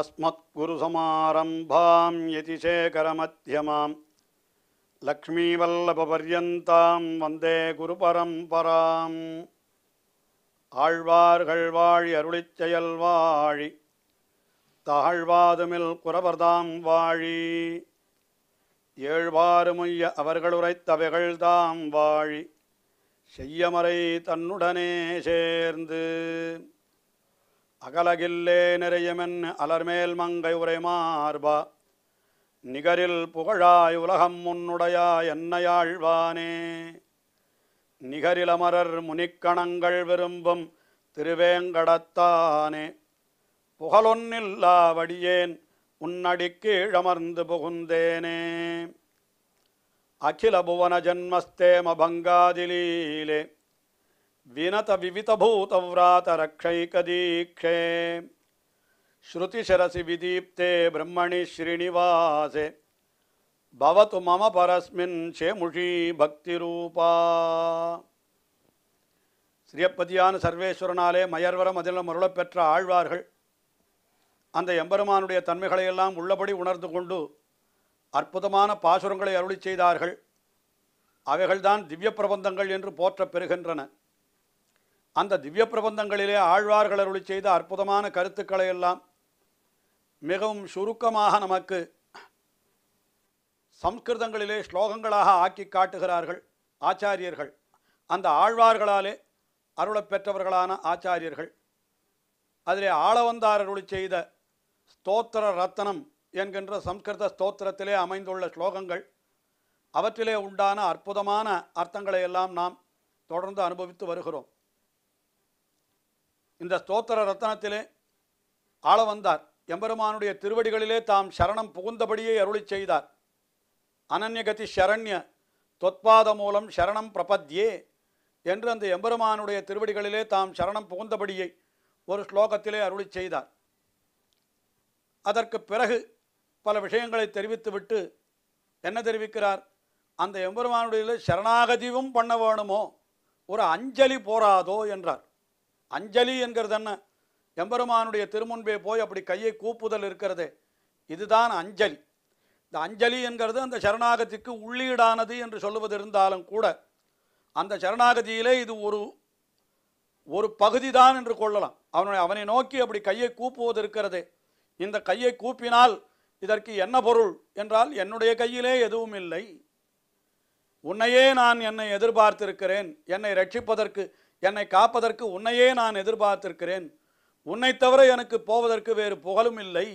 अस्मत्गुरुसमारम्भां यतिशेखरमध्यमां லக்ஷ்மீவல்லபர்யந்தாம் வந்தே குரு பரம்பராம் ஆழ்வார்கள் வாழி அருளிச்செயல் வாழி தாழ்வாதுமில் குறவர்தாம் வாழி ஏழ்வாறுமுய்ய அவர்களுரைத்தவைகள் தாம் வாழி செய்யமறை தன்னுடனே சேர்ந்து அகலகில்லே நிறையமென் அலர்மேல் மங்கை உரை மார்பா நிகரில் புகழாய் உலகம் முன்னுடையா என்னையாழ்வானே நிகரிலமரர் முனிக்கணங்கள் விரும்பும் திருவேங்கடத்தானே புகழொன்னில்லா வடியேன் புகழொன்னில்லாவடியேன் உன்னடிக்கீழமர்ந்து புகுந்தேனே அகில புவன ஜன்மஸ்தேமபங்காதிலீலே வினத ವಿನತ ವಿವಿತಭೂತವ್ರಾತರಕ್ಷೈಕದೀಕ್ಷೆ ಶ್ರುತಿಶರಸಿ பிரம்மணி ಬ್ರಹ್ಮಣಿ ಶ್ರೀನಿವಾಸೆ மம பரஸ்மின் ಪರಸ್ಮಿನ್ பக்தி ரூபா ஸ்ரீயப்பதியான சர்வேஸ்வரனாலே மயர்வரம் அதில் மருளப்பெற்ற ஆழ்வார்கள் அந்த எம்பெருமானுடைய தன்மைகளையெல்லாம் உள்ளபடி உணர்ந்து கொண்டு அற்புதமான பாசுரங்களை அருளி செய்தார்கள் அவைகள்தான் திவ்ய பிரபந்தங்கள் என்று போற்றப் பெறுகின்றன அந்த திவ்ய பிரபந்தங்களிலே ஆழ்வார்கள் அருளி செய்த அற்புதமான கருத்துக்களை எல்லாம் மிகவும் சுருக்கமாக நமக்கு சம்ஸ்கிருதங்களிலே ஸ்லோகங்களாக ஆக்கி காட்டுகிறார்கள் ஆச்சாரியர்கள் அந்த ஆழ்வார்களாலே அருளப்பெற்றவர்களான ஆச்சாரியர்கள் அதிலே ஆளவந்தார் அருளி செய்த ஸ்தோத்திர ரத்தனம் என்கின்ற சம்ஸ்கிருத ஸ்தோத்திரத்திலே அமைந்துள்ள ஸ்லோகங்கள் அவற்றிலே உண்டான அற்புதமான அர்த்தங்களை எல்லாம் நாம் தொடர்ந்து அனுபவித்து வருகிறோம் இந்த ஸ்தோத்திர ரத்னத்திலே ஆள வந்தார் எம்பெருமானுடைய திருவடிகளிலே தாம் சரணம் புகுந்தபடியே அருளி செய்தார் அனன்யகதி சரண்ய தொத்பாத மூலம் சரணம் பிரபத்யே என்று அந்த எம்பெருமானுடைய திருவடிகளிலே தாம் சரணம் புகுந்தபடியை ஒரு ஸ்லோகத்திலே அருளி செய்தார் அதற்கு பிறகு பல விஷயங்களை தெரிவித்துவிட்டு என்ன தெரிவிக்கிறார் அந்த எம்பெருமானுடைய சரணாகதியும் பண்ண வேணுமோ ஒரு அஞ்சலி போராதோ என்றார் அஞ்சலி என்கிறது என்ன எம்பெருமானுடைய திருமுன்பே போய் அப்படி கையை கூப்புதல் இருக்கிறது இதுதான் அஞ்சலி இந்த அஞ்சலி என்கிறது அந்த சரணாகதிக்கு உள்ளீடானது என்று சொல்லுவது இருந்தாலும் கூட அந்த சரணாகதியிலே இது ஒரு ஒரு பகுதி தான் என்று கொள்ளலாம் அவனுடைய அவனை நோக்கி அப்படி கையை கூப்புவது இருக்கிறது இந்த கையை கூப்பினால் இதற்கு என்ன பொருள் என்றால் என்னுடைய கையிலே எதுவும் இல்லை உன்னையே நான் என்னை எதிர்பார்த்திருக்கிறேன் என்னை ரட்சிப்பதற்கு என்னை காப்பதற்கு உன்னையே நான் எதிர்பார்த்திருக்கிறேன் உன்னை தவிர எனக்கு போவதற்கு வேறு புகழும் இல்லை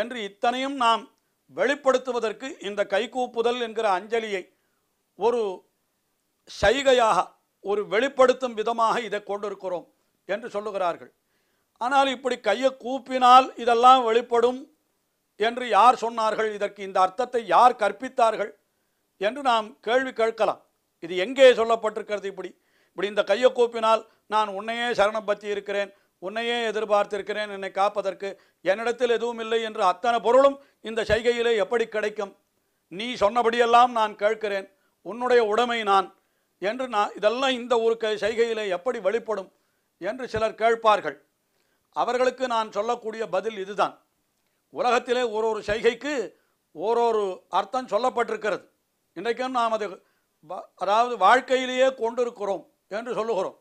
என்று இத்தனையும் நாம் வெளிப்படுத்துவதற்கு இந்த கைகூப்புதல் என்கிற அஞ்சலியை ஒரு சைகையாக ஒரு வெளிப்படுத்தும் விதமாக இதை கொண்டிருக்கிறோம் என்று சொல்லுகிறார்கள் ஆனால் இப்படி கையை கூப்பினால் இதெல்லாம் வெளிப்படும் என்று யார் சொன்னார்கள் இதற்கு இந்த அர்த்தத்தை யார் கற்பித்தார்கள் என்று நாம் கேள்வி கேட்கலாம் இது எங்கே சொல்லப்பட்டிருக்கிறது இப்படி இப்படி இந்த கையை கூப்பினால் நான் உன்னையே சரணம் பற்றி இருக்கிறேன் உன்னையே எதிர்பார்த்திருக்கிறேன் என்னை காப்பதற்கு என்னிடத்தில் எதுவும் இல்லை என்று அத்தனை பொருளும் இந்த சைகையிலே எப்படி கிடைக்கும் நீ சொன்னபடியெல்லாம் நான் கேட்கிறேன் உன்னுடைய உடைமை நான் என்று நான் இதெல்லாம் இந்த ஒரு சைகையிலே எப்படி வெளிப்படும் என்று சிலர் கேட்பார்கள் அவர்களுக்கு நான் சொல்லக்கூடிய பதில் இதுதான் உலகத்திலே ஒரு ஒரு சைகைக்கு ஓரொரு அர்த்தம் சொல்லப்பட்டிருக்கிறது இன்றைக்கும் நாம் அது அதாவது வாழ்க்கையிலேயே கொண்டிருக்கிறோம் என்று சொல்லுகிறோம்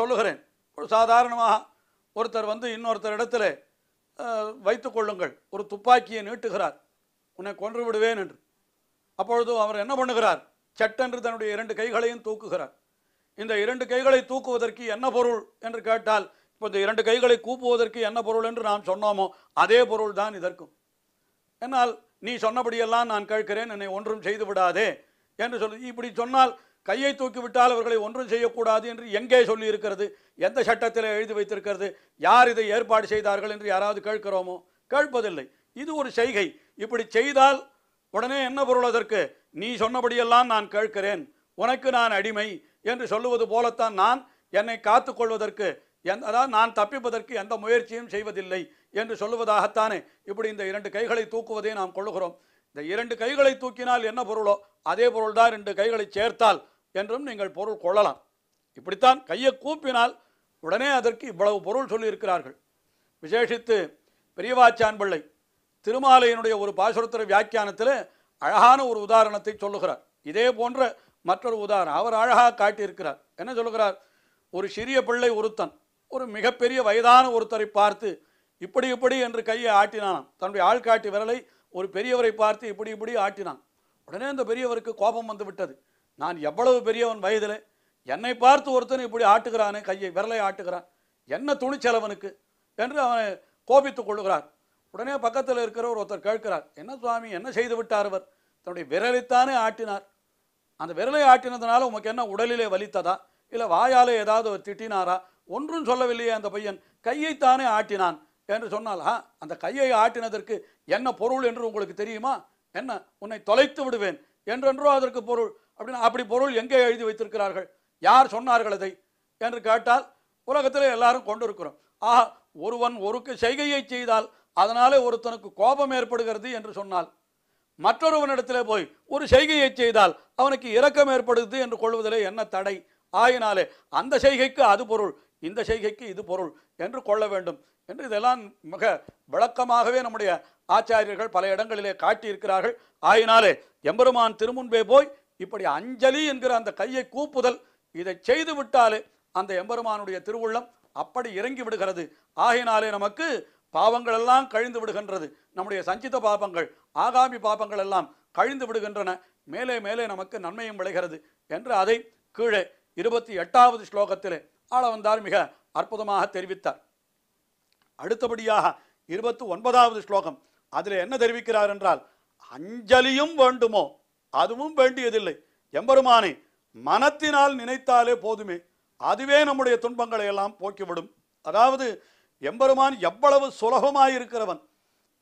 சொல்லுகிறேன் ஒரு சாதாரணமாக ஒருத்தர் வந்து இன்னொருத்தர் இடத்துல வைத்து கொள்ளுங்கள் ஒரு துப்பாக்கியை நீட்டுகிறார் உன்னை கொன்று விடுவேன் என்று அப்பொழுது அவர் என்ன பண்ணுகிறார் சட்டென்று தன்னுடைய இரண்டு கைகளையும் தூக்குகிறார் இந்த இரண்டு கைகளை தூக்குவதற்கு என்ன பொருள் என்று கேட்டால் இப்போ இந்த இரண்டு கைகளை கூப்புவதற்கு என்ன பொருள் என்று நாம் சொன்னோமோ அதே பொருள் தான் இதற்கும் என்னால் நீ சொன்னபடியெல்லாம் நான் கேட்கிறேன் என்னை ஒன்றும் செய்து விடாதே என்று சொல்லி இப்படி சொன்னால் கையை தூக்கிவிட்டால் அவர்களை ஒன்றும் செய்யக்கூடாது என்று எங்கே சொல்லி இருக்கிறது எந்த சட்டத்தில் எழுதி வைத்திருக்கிறது யார் இதை ஏற்பாடு செய்தார்கள் என்று யாராவது கேட்கிறோமோ கேட்பதில்லை இது ஒரு செய்கை இப்படி செய்தால் உடனே என்ன பொருள் அதற்கு நீ சொன்னபடியெல்லாம் நான் கேட்கிறேன் உனக்கு நான் அடிமை என்று சொல்லுவது போலத்தான் நான் என்னை காத்து கொள்வதற்கு எந்த அதாவது நான் தப்பிப்பதற்கு எந்த முயற்சியும் செய்வதில்லை என்று சொல்லுவதாகத்தானே இப்படி இந்த இரண்டு கைகளை தூக்குவதை நாம் கொள்ளுகிறோம் இந்த இரண்டு கைகளை தூக்கினால் என்ன பொருளோ அதே பொருள்தான் ரெண்டு கைகளை சேர்த்தால் என்றும் நீங்கள் பொருள் கொள்ளலாம் இப்படித்தான் கையை கூப்பினால் உடனே அதற்கு இவ்வளவு பொருள் சொல்லியிருக்கிறார்கள் விசேஷித்து பெரியவாச்சான் பிள்ளை திருமாலையினுடைய ஒரு பாசுரத்திர வியாக்கியானத்தில் அழகான ஒரு உதாரணத்தை சொல்லுகிறார் இதே போன்ற மற்றொரு உதாரணம் அவர் அழகாக காட்டியிருக்கிறார் என்ன சொல்லுகிறார் ஒரு சிறிய பிள்ளை ஒருத்தன் ஒரு மிகப்பெரிய வயதான ஒருத்தரை பார்த்து இப்படி இப்படி என்று கையை ஆட்டினான் தன்னுடைய ஆள் காட்டி விரலை ஒரு பெரியவரை பார்த்து இப்படி இப்படி ஆட்டினான் உடனே அந்த பெரியவருக்கு கோபம் வந்து விட்டது நான் எவ்வளவு பெரியவன் வயதில் என்னை பார்த்து ஒருத்தன் இப்படி ஆட்டுகிறானே கையை விரலை ஆட்டுகிறான் என்ன துணிச்சலவனுக்கு என்று அவனை கோபித்துக் கொள்கிறார் உடனே பக்கத்தில் இருக்கிறவர் ஒருத்தர் கேட்கிறார் என்ன சுவாமி என்ன செய்து விட்டார் அவர் தன்னுடைய விரலைத்தானே ஆட்டினார் அந்த விரலை ஆட்டினதுனால உமக்கு என்ன உடலிலே வலித்ததா இல்லை வாயாலே ஏதாவது ஒரு திட்டினாரா ஒன்றும் சொல்லவில்லையே அந்த பையன் கையைத்தானே ஆட்டினான் என்று சொன்னால் ஆ அந்த கையை ஆட்டினதற்கு என்ன பொருள் என்று உங்களுக்கு தெரியுமா என்ன உன்னை தொலைத்து விடுவேன் என்றென்றோ அதற்கு பொருள் அப்படின்னு அப்படி பொருள் எங்கே எழுதி வைத்திருக்கிறார்கள் யார் சொன்னார்கள் அதை என்று கேட்டால் உலகத்தில் எல்லாரும் கொண்டு இருக்கிறோம் ஆஹா ஒருவன் ஒருக்கு செய்கையை செய்தால் அதனாலே ஒருத்தனுக்கு கோபம் ஏற்படுகிறது என்று சொன்னால் மற்றொருவனிடத்தில் போய் ஒரு செய்கையை செய்தால் அவனுக்கு இரக்கம் ஏற்படுது என்று கொள்வதிலே என்ன தடை ஆயினாலே அந்த செய்கைக்கு அது பொருள் இந்த செய்கைக்கு இது பொருள் என்று கொள்ள வேண்டும் என்று இதெல்லாம் மிக விளக்கமாகவே நம்முடைய ஆச்சாரியர்கள் பல இடங்களிலே காட்டியிருக்கிறார்கள் ஆயினாலே எம்பெருமான் திருமுன்பே போய் இப்படி அஞ்சலி என்கிற அந்த கையை கூப்புதல் இதை செய்து விட்டாலே அந்த எம்பெருமானுடைய திருவுள்ளம் அப்படி இறங்கி விடுகிறது ஆகினாலே நமக்கு பாவங்கள் எல்லாம் கழிந்து விடுகின்றது நம்முடைய சஞ்சித பாபங்கள் ஆகாமி பாபங்கள் எல்லாம் கழிந்து விடுகின்றன மேலே மேலே நமக்கு நன்மையும் விளைகிறது என்று அதை கீழே இருபத்தி எட்டாவது ஸ்லோகத்திலே ஆள வந்தார் மிக அற்புதமாக தெரிவித்தார் அடுத்தபடியாக இருபத்தி ஒன்பதாவது ஸ்லோகம் அதில் என்ன தெரிவிக்கிறார் என்றால் அஞ்சலியும் வேண்டுமோ அதுவும் வேண்டியதில்லை எம்பெருமானே மனத்தினால் நினைத்தாலே போதுமே அதுவே நம்முடைய துன்பங்களை எல்லாம் போக்கிவிடும் அதாவது எம்பெருமான் எவ்வளவு சுலகமாயிருக்கிறவன்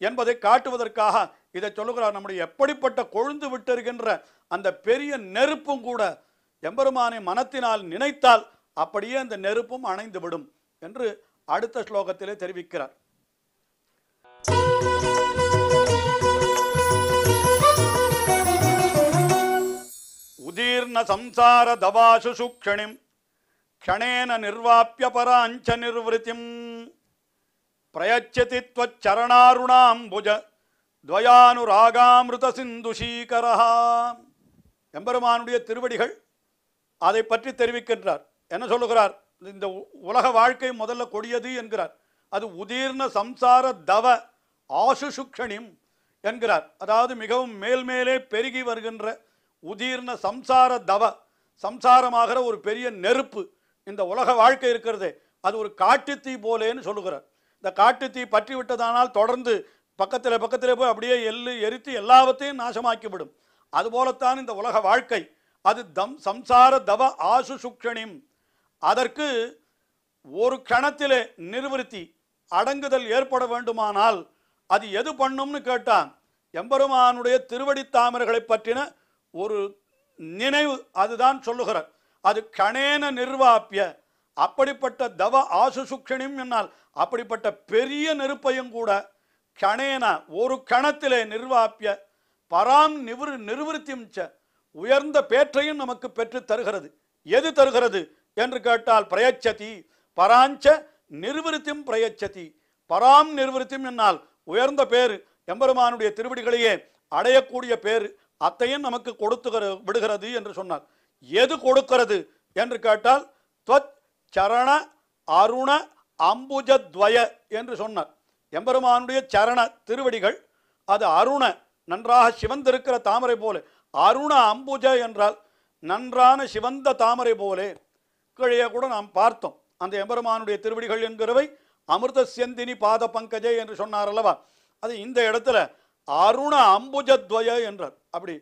என்பதை காட்டுவதற்காக இதை சொல்லுகிறார் நம்முடைய எப்படிப்பட்ட கொழுந்து விட்டிருக்கின்ற அந்த பெரிய நெருப்பும் கூட எம்பெருமானை மனத்தினால் நினைத்தால் அப்படியே அந்த நெருப்பும் அணைந்துவிடும் என்று அடுத்த ஸ்லோகத்திலே தெரிவிக்கிறார் ఉదీర్ణ సంసార దవాసు సుక్షణిం క్షణేన నిర్వాప్య పరాంచ నిర్వృతిం புஜ త్వచ్చరణారుణాంబుజ துவயானுராகாமிருத சிந்து சீகரஹா எம்பெருமானுடைய திருவடிகள் அதை பற்றி தெரிவிக்கின்றார் என்ன சொல்லுகிறார் இந்த உலக வாழ்க்கை முதல்ல கொடியது என்கிறார் அது உதீர்ண சம்சார தவ ஆசுசுக்ஷணிம் என்கிறார் அதாவது மிகவும் மேல்மேலே பெருகி வருகின்ற உதீர்ண சம்சார தவ சம்சாரமாகிற ஒரு பெரிய நெருப்பு இந்த உலக வாழ்க்கை இருக்கிறதே அது ஒரு காட்டுத்தீ போலேன்னு சொல்லுகிறார் இந்த காட்டுத்தீ பற்றி விட்டதானால் தொடர்ந்து பக்கத்தில் பக்கத்தில் போய் அப்படியே எள்ளு எரித்து எல்லாவற்றையும் நாசமாக்கிவிடும் அதுபோலத்தான் இந்த உலக வாழ்க்கை அது தம் சம்சார தவ ஆசு சுக்ஷணிம் அதற்கு ஒரு கணத்திலே நிர்வருத்தி அடங்குதல் ஏற்பட வேண்டுமானால் அது எது பண்ணும்னு கேட்டான் எம்பெருமானுடைய திருவடி தாமர்களை பற்றின ஒரு நினைவு அதுதான் சொல்லுகிறார் அது கணேன நிர்வாப்பிய அப்படிப்பட்ட தவ ஆசுசுக்ஷணியும் என்னால் அப்படிப்பட்ட பெரிய நெருப்பையும் கூட கணேன ஒரு கணத்திலே நிர்வாப்பிய பராம் நிவிர் நிர்வர்த்தியும் உயர்ந்த பேற்றையும் நமக்கு பெற்று தருகிறது எது தருகிறது என்று கேட்டால் பிரயச்சதி பராஞ்ச நிர்வருத்தியும் பிரயச்சதி பராம் நிர்வருத்தியும் என்னால் உயர்ந்த பேர் எம்பெருமானுடைய திருவடிகளையே அடையக்கூடிய பேர் அத்தையும் நமக்கு கொடுத்து விடுகிறது என்று சொன்னார் எது கொடுக்கிறது என்று கேட்டால் துவத் சரண அருண அம்புஜத்வய என்று சொன்னார் எம்பெருமானுடைய சரண திருவடிகள் அது அருண நன்றாக சிவந்திருக்கிற தாமரை போல அருண அம்புஜ என்றால் நன்றான சிவந்த தாமரை போலே கீழே கூட நாம் பார்த்தோம் அந்த எம்பெருமானுடைய திருவடிகள் என்கிறவை அமிர்த செந்தினி பாத பங்கஜே என்று சொன்னார் அல்லவா அது இந்த இடத்துல அருண அம்புஜத்வய என்றார் அப்படி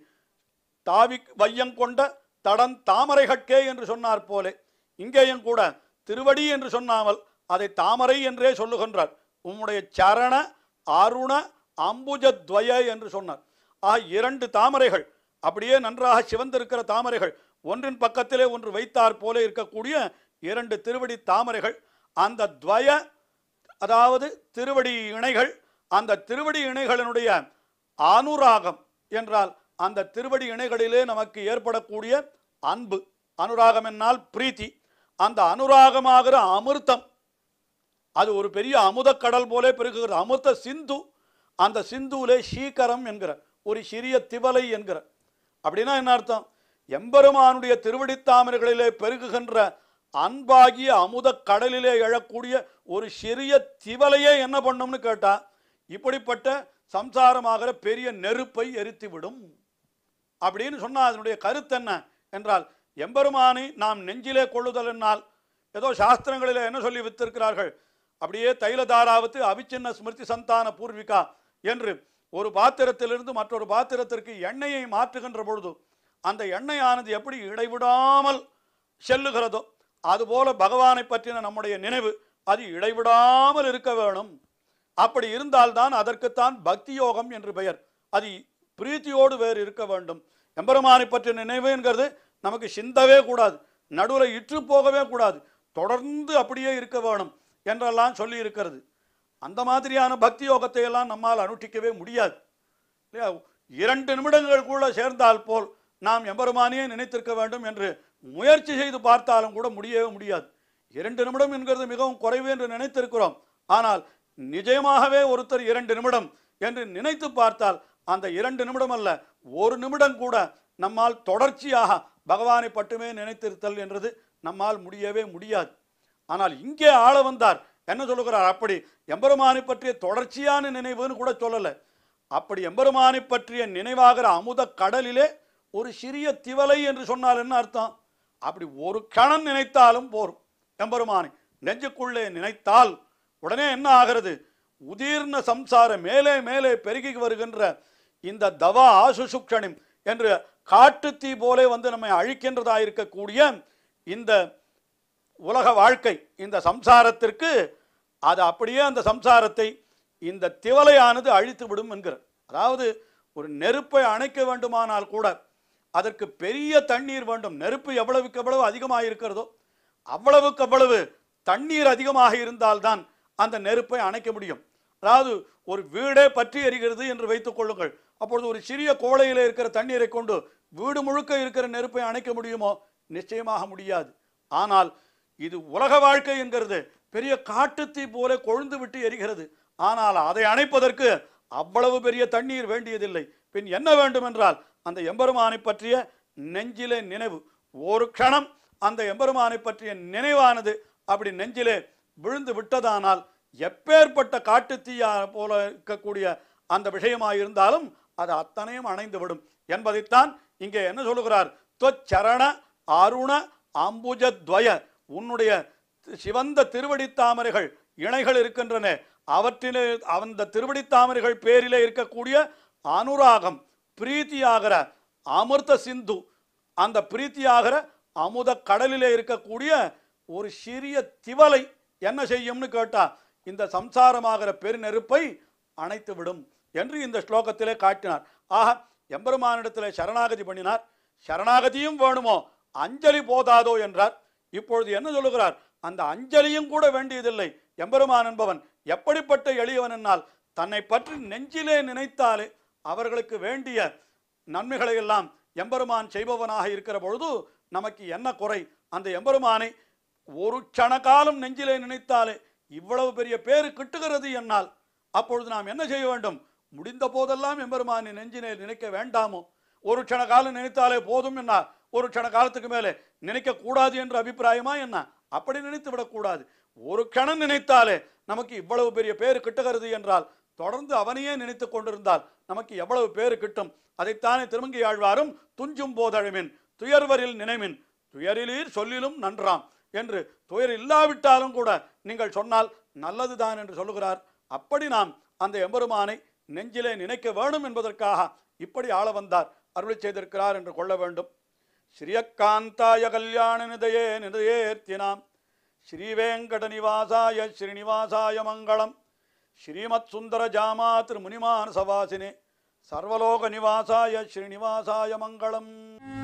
தாவி வையம் கொண்ட தடன் தாமரைகட்கே என்று சொன்னார் போலே இங்கேயும் கூட திருவடி என்று சொன்னாமல் அதை தாமரை என்றே சொல்லுகின்றார் உம்முடைய சரண அருண அம்புஜத்வய என்று சொன்னார் ஆ இரண்டு தாமரைகள் அப்படியே நன்றாக சிவந்திருக்கிற தாமரைகள் ஒன்றின் பக்கத்திலே ஒன்று வைத்தார் போல இருக்கக்கூடிய இரண்டு திருவடி தாமரைகள் அந்த துவய அதாவது திருவடி இணைகள் அந்த திருவடி இணைகளினுடைய அனுராகம் என்றால் அந்த திருவடி இணைகளிலே நமக்கு ஏற்படக்கூடிய அன்பு அனுராகம் என்னால் பிரீத்தி அந்த அனுராகமாகிற அமிர்தம் அது ஒரு பெரிய அமுத கடல் போலே பெருகுகிறது அமிர்த சிந்து அந்த சிந்துவிலே சீக்கரம் என்கிற ஒரு சிறிய திவலை என்கிற அப்படின்னா என்ன அர்த்தம் எம்பெருமானுடைய திருவடித்தாமர்களிலே பெருகுகின்ற அன்பாகிய அமுத கடலிலே எழக்கூடிய ஒரு சிறிய திவலையே என்ன பண்ணும்னு கேட்டால் இப்படிப்பட்ட சம்சாரமாகிற பெரிய நெருப்பை எரித்துவிடும் அப்படின்னு சொன்னால் அதனுடைய கருத்து என்ன என்றால் எம்பெருமானை நாம் நெஞ்சிலே கொள்ளுதல் என்னால் ஏதோ சாஸ்திரங்களில் என்ன சொல்லி வித்திருக்கிறார்கள் அப்படியே தைலதாராவத்து அவிச்சின்ன ஸ்மிருதி சந்தான பூர்விகா என்று ஒரு பாத்திரத்திலிருந்து மற்றொரு பாத்திரத்திற்கு எண்ணெயை மாற்றுகின்ற பொழுது அந்த எண்ணெயானது எப்படி இடைவிடாமல் செல்லுகிறதோ அதுபோல பகவானை பற்றின நம்முடைய நினைவு அது இடைவிடாமல் இருக்க வேணும் அப்படி இருந்தால்தான் அதற்குத்தான் பக்தி யோகம் என்று பெயர் அது பிரீத்தியோடு வேறு இருக்க வேண்டும் எம்பெருமானை பற்றிய நினைவுங்கிறது நமக்கு சிந்தவே கூடாது நடுவில் இற்று போகவே கூடாது தொடர்ந்து அப்படியே இருக்க வேணும் என்றெல்லாம் சொல்லி இருக்கிறது அந்த மாதிரியான பக்தி யோகத்தை எல்லாம் நம்மால் அனுஷ்டிக்கவே முடியாது இல்லையா இரண்டு நிமிடங்களுக்குள்ள சேர்ந்தால் போல் நாம் எம்பெருமானியே நினைத்திருக்க வேண்டும் என்று முயற்சி செய்து பார்த்தாலும் கூட முடியவே முடியாது இரண்டு நிமிடம் என்கிறது மிகவும் குறைவு என்று நினைத்திருக்கிறோம் ஆனால் நிஜயமாகவே ஒருத்தர் இரண்டு நிமிடம் என்று நினைத்து பார்த்தால் அந்த இரண்டு நிமிடம் அல்ல ஒரு நிமிடம் கூட நம்மால் தொடர்ச்சியாக பகவானை பட்டுமே நினைத்திருத்தல் என்றது நம்மால் முடியவே முடியாது ஆனால் இங்கே ஆள வந்தார் என்ன சொல்லுகிறார் அப்படி எம்பெருமானை பற்றிய தொடர்ச்சியான நினைவுன்னு கூட சொல்லலை அப்படி எம்பெருமானை பற்றிய நினைவாகிற அமுத கடலிலே ஒரு சிறிய திவலை என்று சொன்னால் என்ன அர்த்தம் அப்படி ஒரு கணம் நினைத்தாலும் போரும் எம்பெருமானை நெஞ்சுக்குள்ளே நினைத்தால் உடனே என்ன ஆகிறது உதிர்ந்த சம்சாரம் மேலே மேலே பெருகி வருகின்ற இந்த தவா சுசுக்ஷனிம் என்று காட்டு தீ போலே வந்து நம்மை அழிக்கின்றதாக இருக்கக்கூடிய இந்த உலக வாழ்க்கை இந்த சம்சாரத்திற்கு அது அப்படியே அந்த சம்சாரத்தை இந்த திவலையானது அழித்து விடும் என்கிற அதாவது ஒரு நெருப்பை அணைக்க வேண்டுமானால் கூட அதற்கு பெரிய தண்ணீர் வேண்டும் நெருப்பு எவ்வளவுக்கு எவ்வளவு அதிகமாக இருக்கிறதோ அவ்வளவுக்கு அவ்வளவு தண்ணீர் அதிகமாக இருந்தால்தான் அந்த நெருப்பை அணைக்க முடியும் அதாவது ஒரு வீடே பற்றி எரிகிறது என்று வைத்துக் கொள்ளுங்கள் அப்பொழுது ஒரு சிறிய கோளையில் இருக்கிற தண்ணீரை கொண்டு வீடு முழுக்க இருக்கிற நெருப்பை அணைக்க முடியுமோ நிச்சயமாக முடியாது ஆனால் இது உலக வாழ்க்கை என்கிறது பெரிய காட்டுத்தீ போல கொழுந்து விட்டு எரிகிறது ஆனால் அதை அணைப்பதற்கு அவ்வளவு பெரிய தண்ணீர் வேண்டியதில்லை பின் என்ன வேண்டும் என்றால் அந்த எம்பெருமானை பற்றிய நெஞ்சிலே நினைவு ஒரு க்ஷணம் அந்த எம்பெருமானை பற்றிய நினைவானது அப்படி நெஞ்சிலே விழுந்து விட்டதானால் எப்பேற்பட்ட காட்டு தீயா போல இருக்கக்கூடிய அந்த விஷயமாயிருந்தாலும் அது அத்தனையும் அணைந்துவிடும் என்பதைத்தான் இங்கே என்ன சொல்லுகிறார் தொச்சரண அருண அம்புஜத்வய உன்னுடைய சிவந்த திருவடித்தாமரைகள் இணைகள் இருக்கின்றன அவற்றிலே அந்த திருவடித்தாமரைகள் பேரிலே இருக்கக்கூடிய அனுராகம் பிரீத்தியாகிற அமிர்த சிந்து அந்த பிரீத்தியாகிற அமுத கடலிலே இருக்கக்கூடிய ஒரு சிறிய திவலை என்ன செய்யும்னு கேட்டால் இந்த சம்சாரமாகிற பெருநெருப்பை அணைத்து விடும் என்று இந்த ஸ்லோகத்திலே காட்டினார் ஆக எம்பெருமானிடத்தில் சரணாகதி பண்ணினார் சரணாகதியும் வேணுமோ அஞ்சலி போதாதோ என்றார் இப்பொழுது என்ன சொல்லுகிறார் அந்த அஞ்சலியும் கூட வேண்டியதில்லை எம்பெருமான் என்பவன் எப்படிப்பட்ட எளியவன் என்னால் தன்னை பற்றி நெஞ்சிலே நினைத்தாலே அவர்களுக்கு வேண்டிய நன்மைகளை எல்லாம் எம்பெருமான் செய்பவனாக இருக்கிற பொழுது நமக்கு என்ன குறை அந்த எம்பெருமானை ஒரு காலம் நெஞ்சிலே நினைத்தாலே இவ்வளவு பெரிய பேரு கிட்டுகிறது என்னால் அப்பொழுது நாம் என்ன செய்ய வேண்டும் முடிந்த போதெல்லாம் எம்பெருமானின் நெஞ்சினை நினைக்க வேண்டாமோ ஒரு க்ஷண காலம் நினைத்தாலே போதும் என்ன ஒரு க்ஷண காலத்துக்கு மேலே நினைக்கக்கூடாது என்ற அபிப்பிராயமா என்ன அப்படி நினைத்து விடக்கூடாது ஒரு கணம் நினைத்தாலே நமக்கு இவ்வளவு பெரிய பேர் கிட்டுகிறது என்றால் தொடர்ந்து அவனையே நினைத்து கொண்டிருந்தால் நமக்கு எவ்வளவு பேர் கிட்டும் அதைத்தானே திருமங்கி ஆழ்வாரும் துஞ்சும் போதழமின் துயர்வரில் நினைமின் துயரிலீர் சொல்லிலும் நன்றாம் என்று துயர் இல்லாவிட்டாலும் கூட நீங்கள் சொன்னால் நல்லதுதான் என்று சொல்லுகிறார் அப்படி நாம் அந்த எம்பெருமானை நெஞ்சிலே நினைக்க வேணும் என்பதற்காக இப்படி ஆள வந்தார் அருளை செய்திருக்கிறார் என்று கொள்ள வேண்டும் ஸ்ரீயக்காந்தாய கல்யாண நிதையே நிதையேர்த்தினாம் ஸ்ரீவேங்கட நிவாசாய ஸ்ரீனிவாசாய மங்களம் ஸ்ரீமத் சுந்தர ஜாமா திரு சவாசினே சர்வலோக நிவாசாய ஸ்ரீனிவாசாய மங்களம்